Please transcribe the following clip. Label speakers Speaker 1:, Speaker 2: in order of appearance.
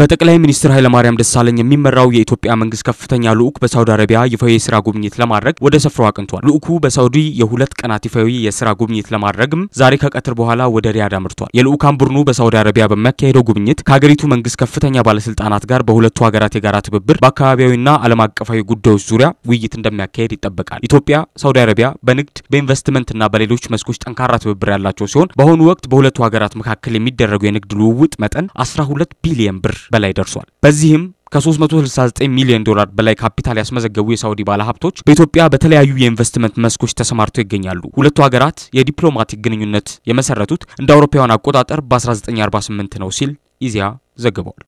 Speaker 1: በጠቅላይ ሚኒስትር ኃይለማርያም ደሳለኝ የሚመራው የኢትዮጵያ መንግስት ከፍተኛ ልዑክ በሳውዲ አረቢያ ይፋዊ የስራ ጉብኝት ለማድረግ ወደ ስፍራው አቅንቷል። ልዑኩ በሳውዲ የሁለት ቀናት ይፋዊ የስራ ጉብኝት ለማድረግም ዛሬ ከቀትር በኋላ ወደ ሪያድ አምርቷል። የልዑካን ቡድኑ በሳውዲ አረቢያ በሚያካሄደው ጉብኝት ከሀገሪቱ መንግስት ከፍተኛ ባለስልጣናት ጋር በሁለቱ ሀገራት የጋራ ትብብር በአካባቢያዊና ዓለም አቀፋዊ ጉዳዮች ዙሪያ ውይይት እንደሚያካሄድ ይጠበቃል። ኢትዮጵያ ሳውዲ አረቢያ በንግድ በኢንቨስትመንትና በሌሎች መስኮች ጠንካራ ትብብር ያላቸው ሲሆን በአሁኑ ወቅት በሁለቱ ሀገራት መካከል የሚደረገው የንግድ ልውውጥ መጠን 12 ቢሊየን ብር በላይ ደርሷል። በዚህም ከ369 ሚሊዮን ዶላር በላይ ካፒታል ያስመዘገቡ የሳውዲ ባለሀብቶች በኢትዮጵያ በተለያዩ የኢንቨስትመንት መስኮች ተሰማርተው ይገኛሉ። ሁለቱ ሀገራት የዲፕሎማቲክ ግንኙነት የመሰረቱት እንደ አውሮፓውያን አቆጣጠር በ1948 ነው ሲል ኢዜአ ዘግቧል።